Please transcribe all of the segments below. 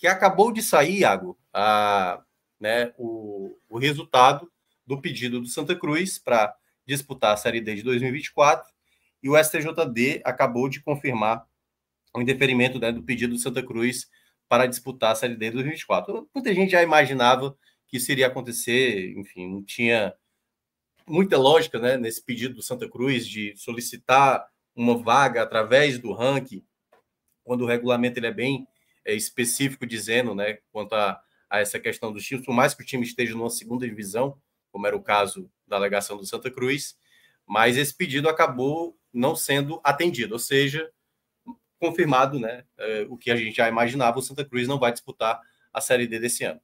que acabou de sair, Iago, a, né, o, o resultado do pedido do Santa Cruz para disputar a Série D de 2024 e o STJD acabou de confirmar o indeferimento né, do pedido do Santa Cruz para disputar a Série D de 2024. Muita gente já imaginava que isso iria acontecer, enfim, não tinha muita lógica né, nesse pedido do Santa Cruz de solicitar uma vaga através do ranking, quando o regulamento ele é bem é, específico dizendo, né, quanto a, a essa questão dos times, por mais que o time esteja numa segunda divisão, como era o caso da alegação do Santa Cruz, mas esse pedido acabou não sendo atendido, ou seja, confirmado, né, é, o que a gente já imaginava, o Santa Cruz não vai disputar a Série D desse ano.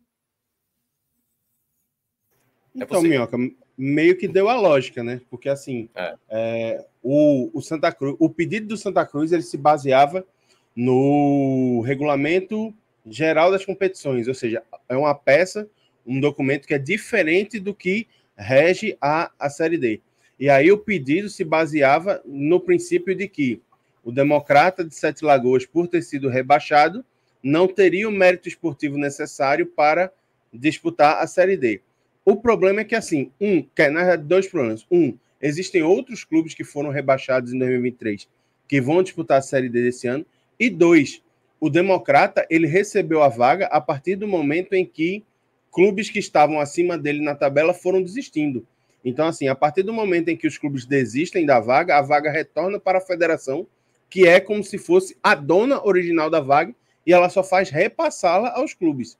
É então, Minhoca, meio que deu a lógica, né? Porque assim, é. É, o, o Santa Cruz, o pedido do Santa Cruz, ele se baseava no regulamento geral das competições, ou seja, é uma peça, um documento que é diferente do que rege a, a Série D. E aí o pedido se baseava no princípio de que o democrata de Sete Lagoas, por ter sido rebaixado, não teria o mérito esportivo necessário para disputar a Série D. O problema é que, assim, um, que, é, na verdade, dois problemas. Um, existem outros clubes que foram rebaixados em 2023 que vão disputar a Série D desse ano e dois, o democrata ele recebeu a vaga a partir do momento em que clubes que estavam acima dele na tabela foram desistindo. Então, assim, a partir do momento em que os clubes desistem da vaga, a vaga retorna para a federação, que é como se fosse a dona original da vaga, e ela só faz repassá-la aos clubes.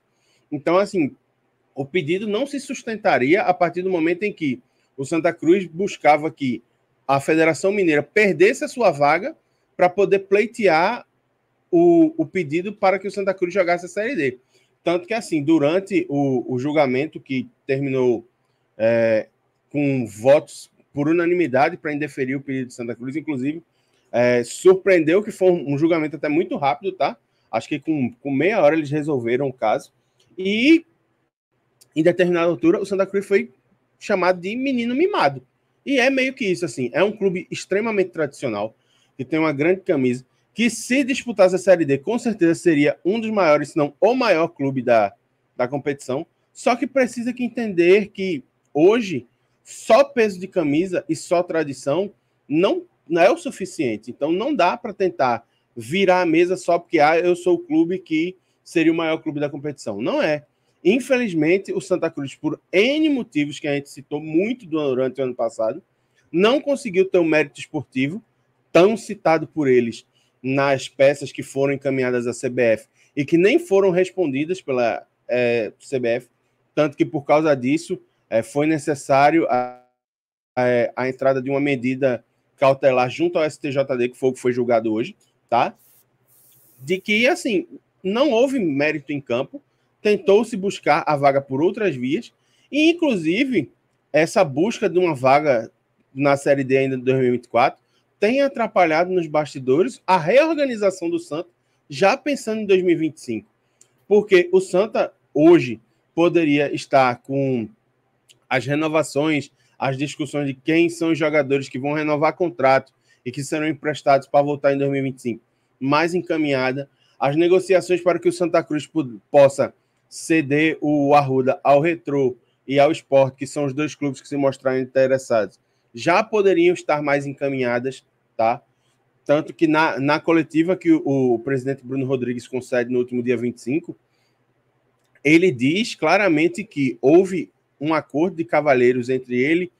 Então, assim, o pedido não se sustentaria a partir do momento em que o Santa Cruz buscava que a Federação Mineira perdesse a sua vaga para poder pleitear o, o pedido para que o Santa Cruz jogasse a Série D. Tanto que, assim, durante o, o julgamento que terminou é, com votos por unanimidade para indeferir o pedido de Santa Cruz, inclusive, é, surpreendeu que foi um julgamento até muito rápido, tá? Acho que com, com meia hora eles resolveram o caso. E em determinada altura, o Santa Cruz foi chamado de menino mimado. E é meio que isso, assim. É um clube extremamente tradicional, que tem uma grande camisa que se disputasse a Série D, com certeza seria um dos maiores, se não o maior clube da, da competição. Só que precisa que entender que hoje só peso de camisa e só tradição não, não é o suficiente. Então não dá para tentar virar a mesa só porque ah, eu sou o clube que seria o maior clube da competição. Não é. Infelizmente, o Santa Cruz, por N motivos que a gente citou muito durante o ano passado, não conseguiu ter um mérito esportivo tão citado por eles nas peças que foram encaminhadas à CBF e que nem foram respondidas pela é, CBF, tanto que por causa disso é, foi necessário a, a, a, entrada de uma medida cautelar junto ao STJD, que foi o que foi julgado hoje, tá? De que, assim, não houve mérito em campo, tentou-se buscar a vaga por outras vias, e inclusive essa busca de uma vaga na Série D ainda de 2024 tem atrapalhado nos bastidores a reorganização do Santa, já pensando em 2025. Porque o Santa hoje poderia estar com as renovações, as discussões de quem são os jogadores que vão renovar contrato e que serão emprestados para voltar em 2025, mais encaminhada as negociações para que o Santa Cruz possa ceder o Arruda ao Retro e ao Esporte, que são os dois clubes que se mostraram interessados já poderiam estar mais encaminhadas, tá? Tanto que na, na coletiva que o, o presidente Bruno Rodrigues concede no último dia 25, ele diz claramente que houve um acordo de cavalheiros entre ele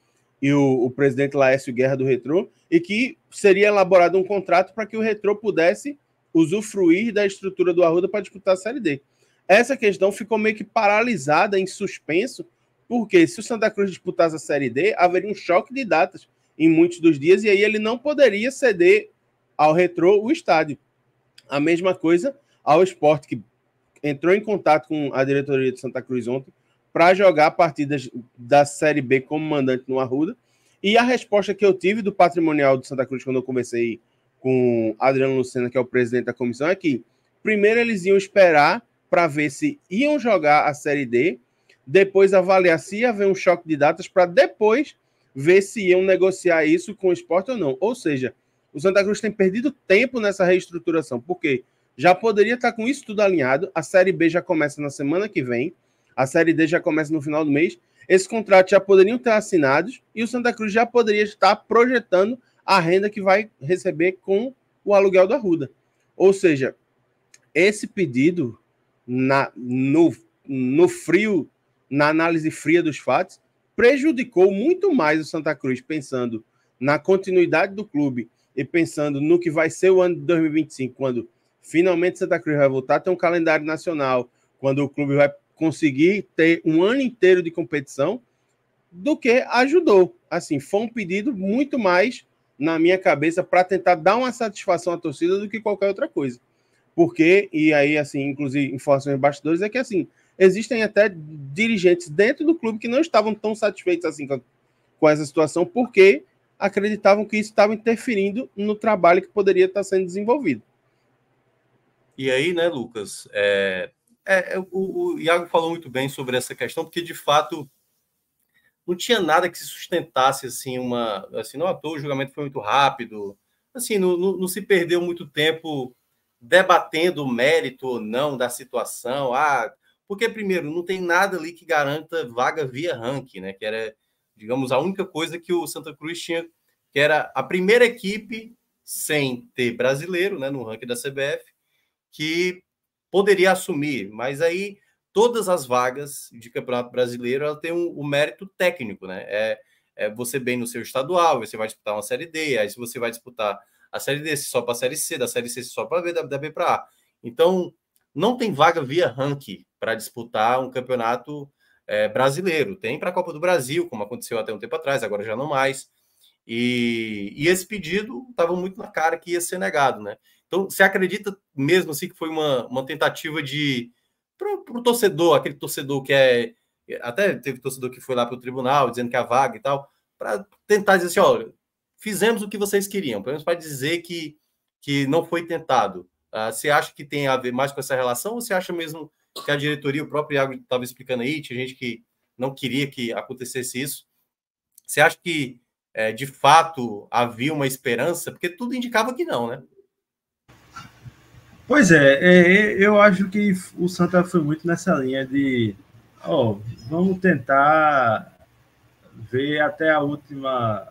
e o, o, presidente Laércio Guerra do Retrô, e que seria elaborado um contrato para que o Retrô pudesse usufruir da estrutura do Arruda para disputar a Série D. Essa questão ficou meio que paralisada, em suspenso, porque se o Santa Cruz disputasse a Série D, haveria um choque de datas em muitos dos dias, e aí ele não poderia ceder ao retrô o estádio. A mesma coisa ao esporte, que entrou em contato com a diretoria de Santa Cruz ontem para jogar partidas da Série B como mandante no Arruda. E a resposta que eu tive do patrimonial de Santa Cruz quando eu comecei com Adriano Lucena, que é o presidente da comissão, é que primeiro eles iam esperar para ver se iam jogar a Série D depois avaliar se ia haver um choque de datas para depois ver se iam negociar isso com o esporte ou não. Ou seja, o Santa Cruz tem perdido tempo nessa reestruturação, porque já poderia estar tá com isso tudo alinhado. A Série B já começa na semana que vem, a Série D já começa no final do mês. Esses contratos já poderiam ter assinados e o Santa Cruz já poderia estar projetando a renda que vai receber com o aluguel da Ruda. Ou seja, esse pedido na, no, no frio na análise fria dos fatos, prejudicou muito mais o Santa Cruz, pensando na continuidade do clube e pensando no que vai ser o ano de 2025, quando finalmente Santa Cruz vai voltar a ter um calendário nacional, quando o clube vai conseguir ter um ano inteiro de competição, do que ajudou. Assim, foi um pedido muito mais na minha cabeça para tentar dar uma satisfação à torcida do que qualquer outra coisa. Porque, e aí, assim, inclusive, informações bastidores é que, assim, existem até dirigentes dentro do clube que não estavam tão satisfeitos assim com, com essa situação, porque acreditavam que isso estava interferindo no trabalho que poderia estar sendo desenvolvido. E aí, né, Lucas? É, é, é o, o Iago falou muito bem sobre essa questão, porque de fato não tinha nada que se sustentasse assim uma assim não à toa o julgamento foi muito rápido assim não, não, não, se perdeu muito tempo debatendo o mérito ou não da situação ah porque, primeiro, não tem nada ali que garanta vaga via ranking, né? Que era, digamos, a única coisa que o Santa Cruz tinha, que era a primeira equipe sem ter brasileiro, né, no ranking da CBF, que poderia assumir. Mas aí todas as vagas de campeonato brasileiro ela tem um, um mérito técnico, né? É, é, você bem no seu estadual, você vai disputar uma série D, aí se você vai disputar a série D, só para a série C, da série C só para B, da, da B para A. Então não tem vaga via ranking para disputar um campeonato é, brasileiro. Tem para a Copa do Brasil, como aconteceu até um tempo atrás, agora já não mais. E, e esse pedido estava muito na cara que ia ser negado, né? Então, você acredita mesmo assim que foi uma, uma tentativa de. para o torcedor, aquele torcedor que é. Até teve torcedor que foi lá para o tribunal dizendo que a vaga e tal, para tentar dizer assim: olha, fizemos o que vocês queriam, pelo menos para dizer que, que não foi tentado. Uh, você acha que tem a ver mais com essa relação ou você acha mesmo que a diretoria, o próprio Iago estava explicando aí, tinha gente que não queria que acontecesse isso. Você acha que, é, de fato, havia uma esperança? Porque tudo indicava que não, né? Pois é, é, é eu acho que o Santa foi muito nessa linha de oh, vamos tentar ver até a última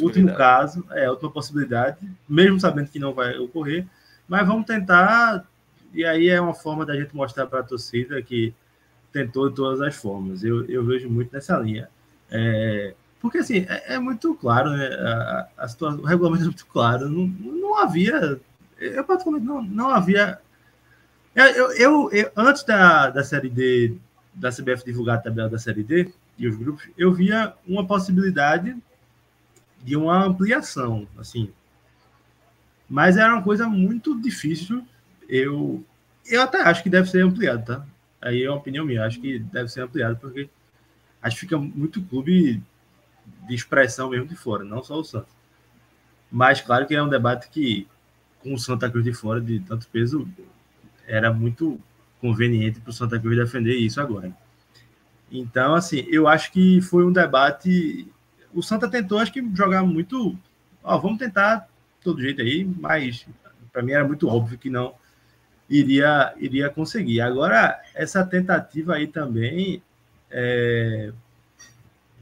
último caso, é outra possibilidade, mesmo sabendo que não vai ocorrer, mas vamos tentar e aí é uma forma da gente mostrar para a torcida que tentou de todas as formas. Eu, eu vejo muito nessa linha. É, porque, assim, é, é, muito claro, né? A, a situação, o regulamento é muito claro. Não, não havia. Eu, praticamente, não, não havia. Eu, eu, eu, antes da, da Série D, da CBF divulgar a tabela da Série D e os grupos, eu via uma possibilidade de uma ampliação, assim. Mas era uma coisa muito difícil eu, eu até acho que deve ser ampliado, tá? Aí é uma opinião minha, acho que deve ser ampliado, porque acho que fica muito clube de expressão mesmo de fora, não só o Santos. Mas claro que é um debate que, com o Santa Cruz de fora, de tanto peso, era muito conveniente para o Santa Cruz defender isso agora. Então, assim, eu acho que foi um debate. O Santa tentou, acho que, jogar muito. Ó, vamos tentar todo jeito aí, mas para mim era muito óbvio que não iria, iria conseguir. Agora, essa tentativa aí também, é,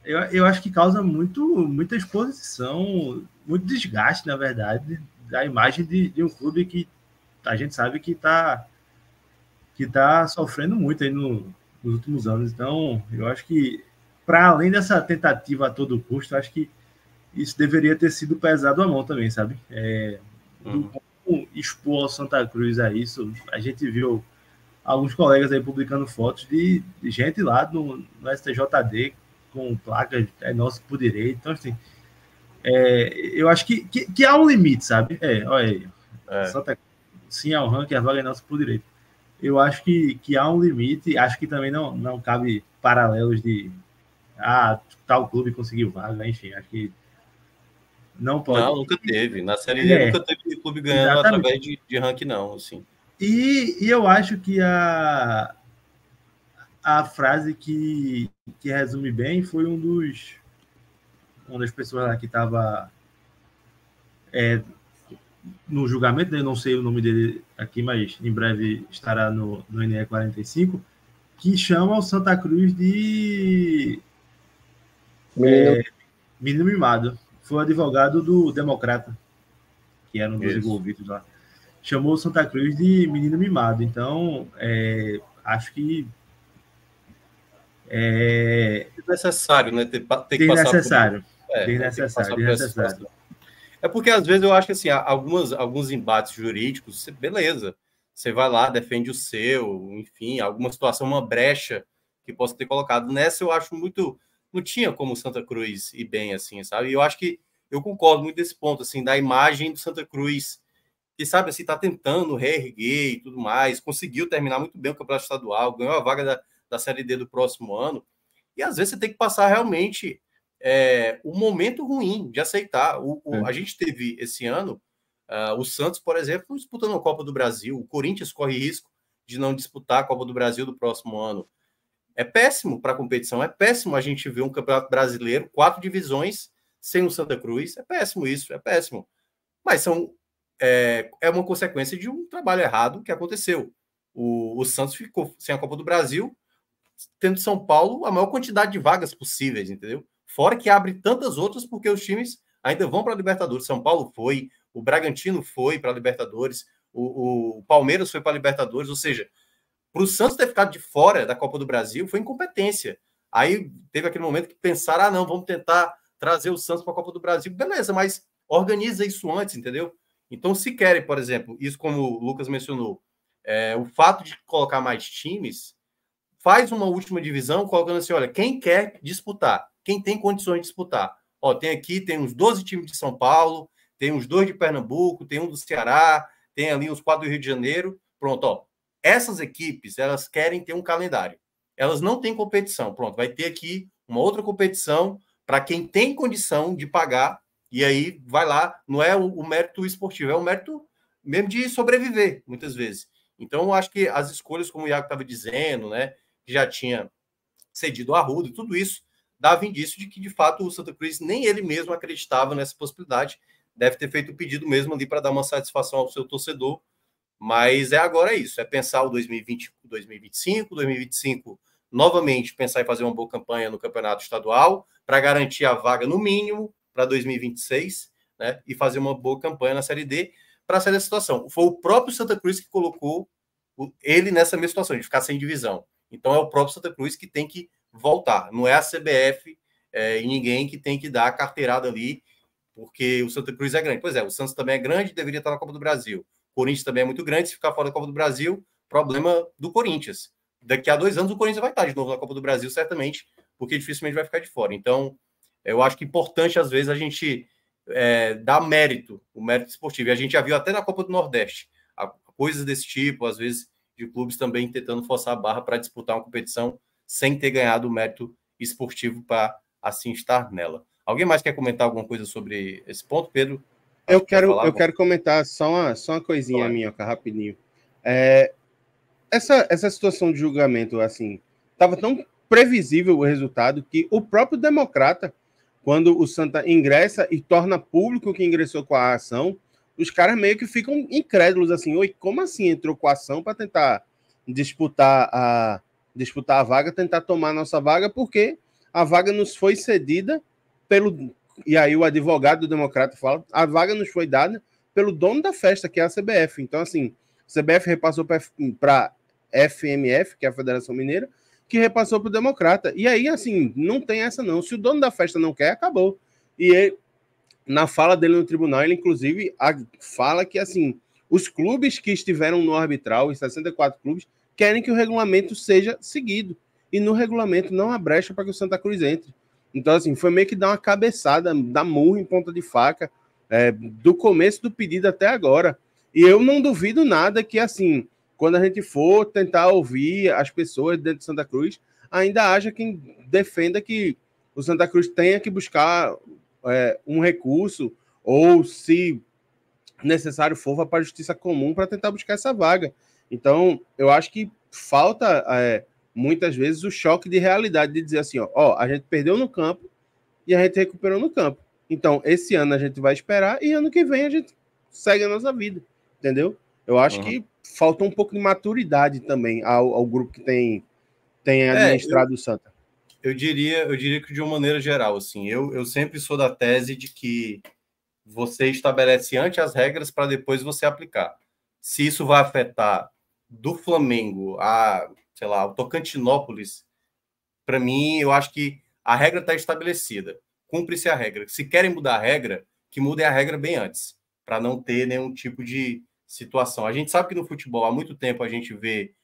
eu, eu acho que causa muito, muita exposição, muito desgaste, na verdade, da imagem de, de um clube que a gente sabe que está que tá sofrendo muito aí no, nos últimos anos. Então, eu acho que, para além dessa tentativa a todo custo, acho que isso deveria ter sido pesado à mão também, sabe? É, uhum expor ao Santa Cruz a é isso. A gente viu alguns colegas aí publicando fotos de, de gente lá no, no, STJD com placas é nosso por direito. Então, assim, é, eu acho que, que, que, há um limite, sabe? É, olha aí. É. Santa Cruz, sim, ao é ranking, a vaga é nossa por direito. Eu acho que, que há um limite, acho que também não, não cabe paralelos de ah, tal clube conseguiu vaga, enfim, acho que não pode. Não, nunca teve. Na Série D é. nunca teve clube ganhando Exatamente. através de, de ranking, não. Assim. E, e eu acho que a, a frase que, que resume bem foi um dos. Uma das pessoas lá que estava é, no julgamento, né, eu não sei o nome dele aqui, mas em breve estará no, no NE 45, que chama o Santa Cruz de menino, é, menino mimado. Foi advogado do Democrata que era um dos Isso. envolvidos lá, chamou o Santa Cruz de menino mimado. Então, é, acho que. É, é necessário, né? Ter, ter que é, necessário. Por... É, necessário É porque às vezes eu acho que assim, algumas, alguns embates jurídicos, beleza. Você vai lá, defende o seu, enfim, alguma situação, uma brecha que possa ter colocado. Nessa eu acho muito. Não tinha como Santa Cruz e bem assim, sabe? E eu acho que eu concordo muito desse ponto, assim, da imagem do Santa Cruz, que sabe assim, está tentando reerguer e tudo mais, conseguiu terminar muito bem o campeonato estadual, ganhou a vaga da, da Série D do próximo ano, e às vezes você tem que passar realmente é, o momento ruim de aceitar. O, o, é. A gente teve esse ano uh, o Santos, por exemplo, disputando a Copa do Brasil, o Corinthians corre risco de não disputar a Copa do Brasil do próximo ano. É péssimo para a competição, é péssimo a gente ver um campeonato brasileiro, quatro divisões sem o Santa Cruz. É péssimo isso, é péssimo. Mas são, é, é uma consequência de um trabalho errado que aconteceu. O, o Santos ficou sem a Copa do Brasil, tendo São Paulo a maior quantidade de vagas possíveis, entendeu? Fora que abre tantas outras, porque os times ainda vão para a Libertadores. São Paulo foi, o Bragantino foi para a Libertadores, o, o, Palmeiras foi para a Libertadores, ou seja, para o Santos ter ficado de fora da Copa do Brasil foi incompetência. Aí teve aquele momento que pensaram: ah, não, vamos tentar trazer o Santos para a Copa do Brasil, beleza, mas organiza isso antes, entendeu? Então, se querem, por exemplo, isso como o Lucas mencionou, é, o fato de colocar mais times, faz uma última divisão colocando assim, olha, quem quer disputar, quem tem condições de disputar. Ó, tem aqui, tem uns 12 times de São Paulo, tem uns dois de Pernambuco, tem um do Ceará, tem ali uns quatro do Rio de Janeiro. Pronto, ó. Essas equipes, elas querem ter um calendário. Elas não têm competição. Pronto, vai ter aqui uma outra competição para quem tem condição de pagar, e aí vai lá, não é o, o mérito esportivo, é o mérito mesmo de sobreviver, muitas vezes. Então, acho que as escolhas, como o Iago estava dizendo, né, que já tinha cedido a Ruda, tudo isso dava indício de que, de fato, o Santa Cruz nem ele mesmo acreditava nessa possibilidade. Deve ter feito o pedido mesmo ali para dar uma satisfação ao seu torcedor. Mas é agora isso, é pensar o 2020, 2025, 2025 novamente pensar em fazer uma boa campanha no campeonato estadual para garantir a vaga no mínimo para 2026, né? E fazer uma boa campanha na Série D para sair dessa situação. Foi o próprio Santa Cruz que colocou ele nessa mesma situação de ficar sem divisão. Então é o próprio Santa Cruz que tem que voltar. Não é a CBF é, e ninguém que tem que dar a carteirada ali, porque o Santa Cruz é grande. Pois é, o Santos também é grande, deveria estar na Copa do Brasil. O Corinthians também é muito grande, se ficar fora da Copa do Brasil, problema do Corinthians daqui a dois anos o Corinthians vai estar de novo na Copa do Brasil, certamente, porque dificilmente vai ficar de fora. Então, eu acho que é importante, às vezes, a gente é, dar mérito, o mérito esportivo. E a gente já viu até na Copa do Nordeste coisas desse tipo, às vezes, de clubes também tentando forçar a barra para disputar uma competição sem ter ganhado o mérito esportivo para assim estar nela. Alguém mais quer comentar alguma coisa sobre esse ponto, Pedro? eu quero, eu quero comentar só uma, só uma coisinha, claro. minha, rapidinho. É, essa, essa situação de julgamento, assim, estava tão previsível o resultado que o próprio democrata, quando o Santa ingressa e torna público que ingressou com a ação, os caras meio que ficam incrédulos, assim, oi, como assim entrou com a ação para tentar disputar a, disputar a vaga, tentar tomar a nossa vaga, porque a vaga nos foi cedida pelo. E aí o advogado do democrata fala: a vaga nos foi dada pelo dono da festa, que é a CBF. Então, assim, a CBF repassou para FMF, que é a Federação Mineira, que repassou para o Democrata. E aí, assim, não tem essa não. Se o dono da festa não quer, acabou. E ele, na fala dele no tribunal, ele inclusive fala que, assim, os clubes que estiveram no arbitral, os 64 clubes, querem que o regulamento seja seguido. E no regulamento não há brecha para que o Santa Cruz entre. Então, assim, foi meio que dar uma cabeçada, dar murro em ponta de faca, é, do começo do pedido até agora. E eu não duvido nada que, assim, quando a gente for tentar ouvir as pessoas dentro de Santa Cruz, ainda haja quem defenda que o Santa Cruz tenha que buscar é, um recurso, ou se necessário for, vá para a Justiça Comum para tentar buscar essa vaga. Então, eu acho que falta é, muitas vezes o choque de realidade de dizer assim: ó, ó, a gente perdeu no campo e a gente recuperou no campo. Então, esse ano a gente vai esperar e ano que vem a gente segue a nossa vida, entendeu? Eu acho uhum. que faltou um pouco de maturidade também ao, ao grupo que tem, tem é, administrado é, o Santa. Eu diria, eu diria que de uma maneira geral, assim, eu, eu sempre sou da tese de que você estabelece antes as regras para depois você aplicar. Se isso vai afetar do Flamengo a, sei lá, o Tocantinópolis, para mim, eu acho que a regra está estabelecida. Cumpre-se a regra. Se querem mudar a regra, que mudem a regra bem antes, para não ter nenhum tipo de, situação. A gente sabe que no futebol há muito tempo a gente vê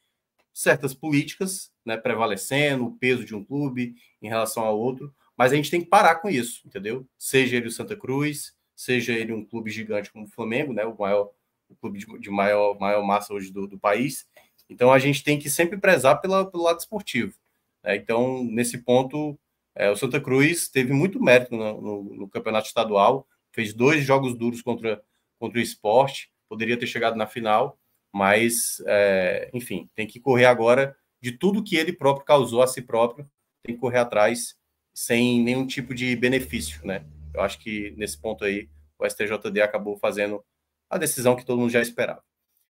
certas políticas né, prevalecendo, o peso de um clube em relação ao outro, mas a gente tem que parar com isso, entendeu? Seja ele o Santa Cruz, seja ele um clube gigante como o Flamengo, né, o maior o clube de, de maior, maior massa hoje do, do, país. Então a gente tem que sempre prezar pela, pelo lado esportivo. Né? Então, nesse ponto, é, o Santa Cruz teve muito mérito no, no, no campeonato estadual, fez dois jogos duros contra, contra o esporte, poderia ter chegado na final, mas, é, enfim, tem que correr agora de tudo que ele próprio causou a si próprio, tem que correr atrás sem nenhum tipo de benefício, né? Eu acho que nesse ponto aí o STJD acabou fazendo a decisão que todo mundo já esperava.